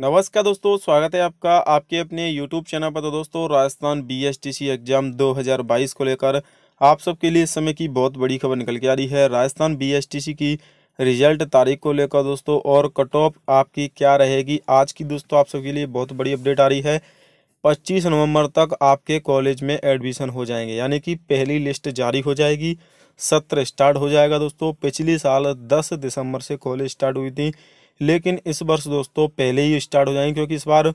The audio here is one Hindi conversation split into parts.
नमस्कार दोस्तों स्वागत है आपका आपके अपने यूट्यूब चैनल पर तो दोस्तों राजस्थान बीएसटीसी एग्जाम 2022 को लेकर आप सबके लिए इस समय की बहुत बड़ी खबर निकल के आ रही है राजस्थान बीएसटीसी की रिजल्ट तारीख को लेकर दोस्तों और कट ऑफ आपकी क्या रहेगी आज की दोस्तों आप सबके लिए बहुत बड़ी अपडेट आ रही है पच्चीस नवम्बर तक आपके कॉलेज में एडमिशन हो जाएंगे यानी कि पहली लिस्ट जारी हो जाएगी सत्र स्टार्ट हो जाएगा दोस्तों पिछले साल दस दिसंबर से कॉलेज स्टार्ट हुई थी लेकिन इस वर्ष दोस्तों पहले ही स्टार्ट हो जाएंगे क्योंकि इस बार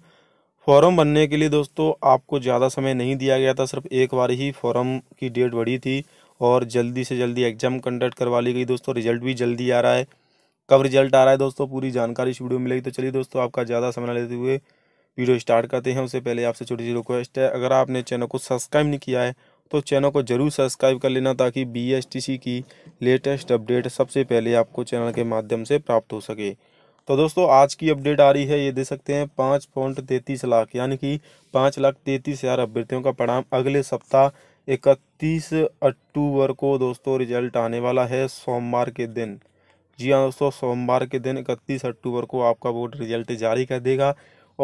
फॉर्म बनने के लिए दोस्तों आपको ज़्यादा समय नहीं दिया गया था सिर्फ एक बार ही फॉर्म की डेट बढ़ी थी और जल्दी से जल्दी एग्ज़ाम कंडक्ट करवा ली गई दोस्तों रिजल्ट भी जल्दी आ रहा है कब रिजल्ट आ रहा है दोस्तों पूरी जानकारी इस वीडियो में मिलेगी तो चलिए दोस्तों आपका ज़्यादा समय लेते हुए वीडियो स्टार्ट करते हैं उससे पहले आपसे छोटी सी रिक्वेस्ट है अगर आपने चैनल को सब्सक्राइब नहीं किया है तो चैनल को जरूर सब्सक्राइब कर लेना ताकि बी की लेटेस्ट अपडेट सबसे पहले आपको चैनल के माध्यम से प्राप्त हो सके तो दोस्तों आज की अपडेट आ रही है ये दे सकते हैं पाँच पॉइंट तैंतीस लाख यानी कि पाँच लाख तैंतीस हज़ार अभ्यर्थियों का परिणाम अगले सप्ताह इकतीस अक्टूबर को दोस्तों रिजल्ट आने वाला है सोमवार के दिन जी हाँ दोस्तों सोमवार के दिन इकतीस अक्टूबर को आपका बोर्ड रिजल्ट जारी कर देगा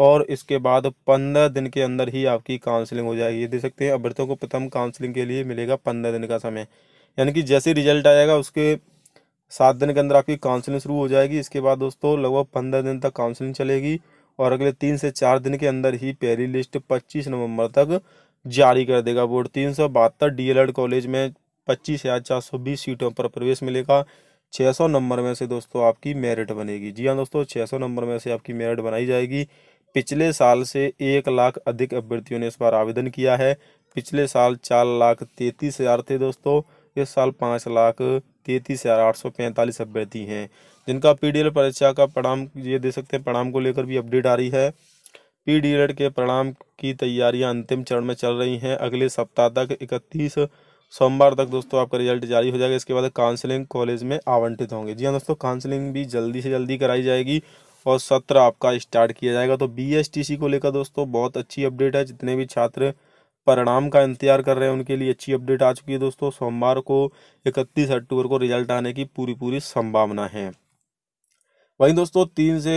और इसके बाद पंद्रह दिन के अंदर ही आपकी काउंसलिंग हो जाएगी ये दे सकते हैं अभ्यर्थियों को प्रथम काउंसलिंग के लिए मिलेगा पंद्रह दिन का समय यानी कि जैसे रिजल्ट आएगा उसके सात दिन के अंदर आपकी काउंसलिंग शुरू हो जाएगी इसके बाद दोस्तों लगभग पंद्रह दिन तक काउंसलिंग चलेगी और अगले तीन से चार दिन के अंदर ही पेरी लिस्ट पच्चीस नवंबर तक जारी कर देगा बोर्ड तीन सौ बहत्तर डी कॉलेज में पच्चीस हज़ार चार सौ बीस सीटों पर प्रवेश मिलेगा छः सौ नंबर में से दोस्तों आपकी मेरिट बनेगी जी हाँ दोस्तों छः सौ नंबर में से आपकी मेरिट बनाई जाएगी पिछले साल से एक लाख अधिक अभ्यर्थियों ने इस बार आवेदन किया है पिछले साल चार लाख तैंतीस हज़ार थे दोस्तों इस साल पाँच लाख तैंतीस हज़ार आठ सौ पैंतालीस अभ्यर्थी हैं जिनका पीडीएल परीक्षा का परिणाम ये दे सकते हैं परिणाम को लेकर भी अपडेट आ रही है पी के परिणाम की तैयारियां अंतिम चरण में चल रही हैं अगले सप्ताह तक इकतीस सोमवार तक दोस्तों आपका रिजल्ट जारी हो जाएगा इसके बाद काउंसलिंग कॉलेज में आवंटित होंगे जी हाँ दोस्तों काउंसलिंग भी जल्दी से जल्दी कराई जाएगी और सत्र आपका स्टार्ट किया जाएगा तो बी को लेकर दोस्तों बहुत अच्छी अपडेट है जितने भी छात्र परिणाम का इंतजार कर रहे हैं उनके लिए अच्छी अपडेट आ चुकी है दोस्तों सोमवार को इकतीस अक्टूबर को रिजल्ट आने की पूरी पूरी संभावना है वहीं दोस्तों तीन से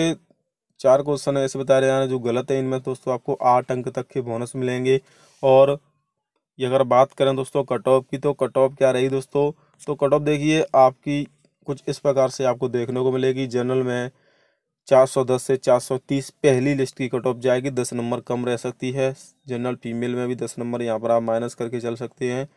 चार क्वेश्चन ऐसे बताए जा रहे हैं जो गलत है इनमें दोस्तों आपको आठ अंक तक के बोनस मिलेंगे और अगर बात करें दोस्तों कट ऑफ की तो कट ऑफ क्या रही दोस्तों तो कट ऑफ देखिए आपकी कुछ इस प्रकार से आपको देखने को मिलेगी जनरल में 410 से 430 पहली लिस्ट की कट ऑफ जाएगी दस नंबर कम रह सकती है जनरल फीमेल में भी दस नंबर यहाँ पर आप माइनस करके चल सकते हैं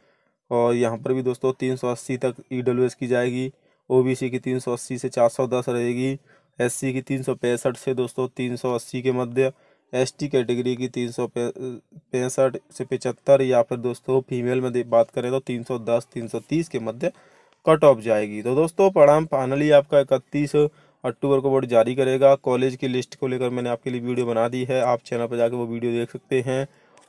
और यहाँ पर भी दोस्तों तीन सौ अस्सी तक ई डब्ल्यू एस की जाएगी ओ बी सी की तीन सौ अस्सी से चार सौ दस रहेगी एस सी की तीन सौ पैंसठ से दोस्तों तीन सौ अस्सी के मध्य एस टी कैटेगरी की तीन सौ पैंसठ से पचहत्तर या फिर दोस्तों फीमेल में बात करें तो तीन सौ दस तीन सौ तीस के मध्य कट ऑफ जाएगी तो दोस्तों पढ़ा फाइनली आपका इकतीस अक्टूबर को बोर्ड जारी करेगा कॉलेज की लिस्ट को लेकर मैंने आपके लिए वीडियो बना दी है आप चैनल पर जाकर वो वीडियो देख सकते हैं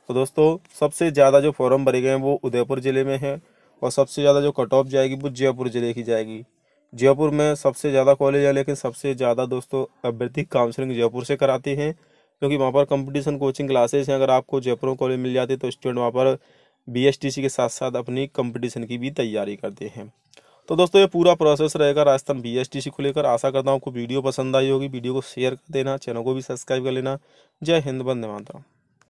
तो दोस्तों सबसे ज़्यादा जो फॉर्म भरे गए हैं वो उदयपुर ज़िले में है और सबसे ज़्यादा जो कट ऑफ जाएगी वो जयपुर ज़िले की जाएगी जयपुर में सबसे ज़्यादा कॉलेज है लेकिन सबसे ज़्यादा दोस्तों अभ्यर्थी काउंसलिंग जयपुर से कराते हैं क्योंकि वहाँ पर कंपटीशन कोचिंग क्लासेस हैं अगर आपको जयपुर कॉलेज मिल जाती तो स्टूडेंट वहाँ पर बीएसटीसी के साथ साथ अपनी कंपटीशन की भी तैयारी करते हैं तो दोस्तों ये पूरा प्रोसेस रहेगा राजस्थान बीएसटीसी को लेकर आशा करता हूँ आपको वीडियो पसंद आई होगी वीडियो को शेयर कर देना चैनल को भी सब्सक्राइब कर लेना जय हिंद बंदे मातरम